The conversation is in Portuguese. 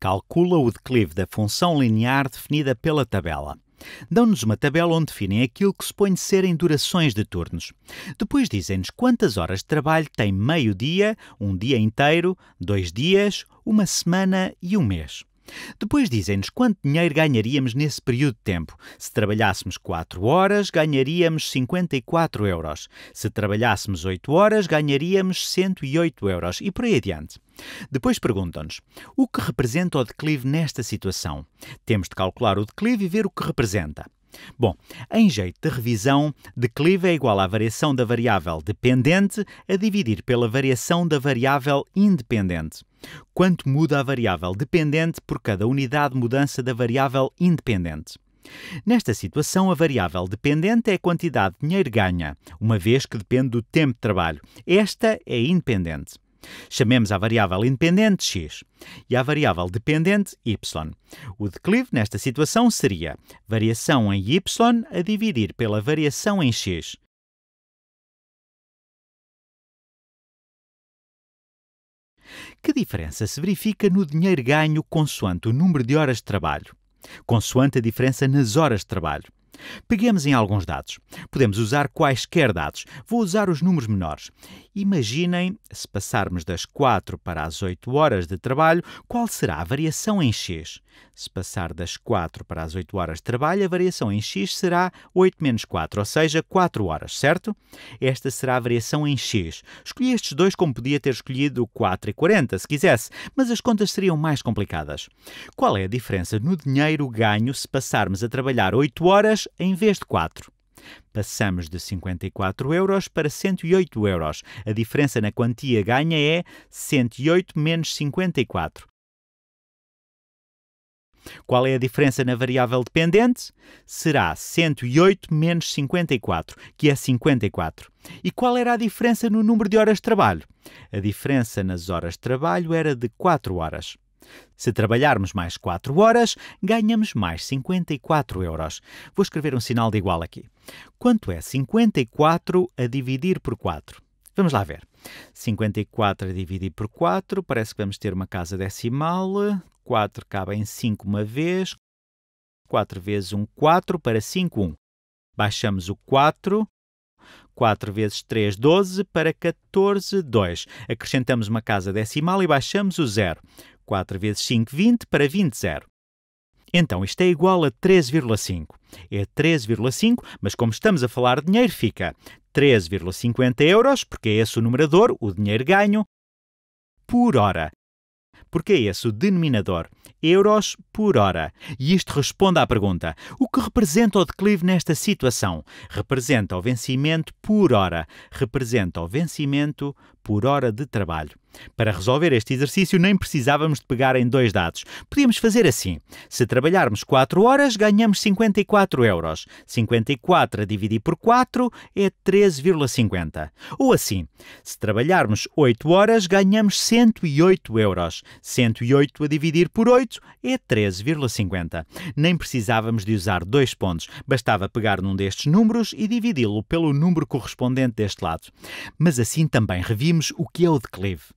Calcula o declive da função linear definida pela tabela. Dão-nos uma tabela onde definem aquilo que supõe serem durações de turnos. Depois dizem-nos quantas horas de trabalho tem meio dia, um dia inteiro, dois dias, uma semana e um mês. Depois dizem-nos quanto dinheiro ganharíamos nesse período de tempo. Se trabalhássemos 4 horas, ganharíamos 54 euros. Se trabalhássemos 8 horas, ganharíamos 108 euros e por aí adiante. Depois perguntam-nos o que representa o declive nesta situação. Temos de calcular o declive e ver o que representa. Bom, em jeito de revisão, declive é igual à variação da variável dependente a dividir pela variação da variável independente. Quanto muda a variável dependente por cada unidade de mudança da variável independente? Nesta situação, a variável dependente é a quantidade de dinheiro ganha, uma vez que depende do tempo de trabalho. Esta é independente. Chamemos a variável independente x e a variável dependente y. O declive nesta situação seria variação em y a dividir pela variação em x. Que diferença se verifica no dinheiro ganho consoante o número de horas de trabalho? Consoante a diferença nas horas de trabalho. Peguemos em alguns dados. Podemos usar quaisquer dados. Vou usar os números menores. Imaginem, se passarmos das 4 para as 8 horas de trabalho, qual será a variação em X? Se passar das 4 para as 8 horas de trabalho, a variação em x será 8 menos 4, ou seja, 4 horas, certo? Esta será a variação em x. Escolhi estes dois como podia ter escolhido 4 e 40, se quisesse, mas as contas seriam mais complicadas. Qual é a diferença no dinheiro ganho se passarmos a trabalhar 8 horas em vez de 4? Passamos de 54 euros para 108 euros. A diferença na quantia ganha é 108 menos 54. Qual é a diferença na variável dependente? Será 108 menos 54, que é 54. E qual era a diferença no número de horas de trabalho? A diferença nas horas de trabalho era de 4 horas. Se trabalharmos mais 4 horas, ganhamos mais 54 euros. Vou escrever um sinal de igual aqui. Quanto é 54 a dividir por 4? Vamos lá ver. 54 a dividir por 4, parece que vamos ter uma casa decimal. Eh, 4 cabe em 5 uma vez. 4 vezes 1, 4 para 5, 1. Baixamos o 4. 4 vezes 3, 12 para 14, 2. Acrescentamos uma casa decimal e baixamos o 0. 4 vezes 5, 20 para 20, 0. Então, isto é igual a 13,5. É 13,5, mas como estamos a falar de dinheiro, fica 13,50 euros, porque é esse o numerador, o dinheiro ganho, por hora porque é esse o denominador, euros por hora. E isto responde à pergunta: o que representa o declive nesta situação? Representa o vencimento por hora, representa o vencimento por hora de trabalho. Para resolver este exercício, nem precisávamos de pegar em dois dados. Podíamos fazer assim: se trabalharmos 4 horas, ganhamos 54 euros. 54 a dividir por 4 é 13,50. Ou assim: se trabalharmos 8 horas, ganhamos 108 euros. 108 a dividir por 8 é 13,50. Nem precisávamos de usar dois pontos, bastava pegar num destes números e dividi-lo pelo número correspondente deste lado. Mas assim também revimos o que é o declive.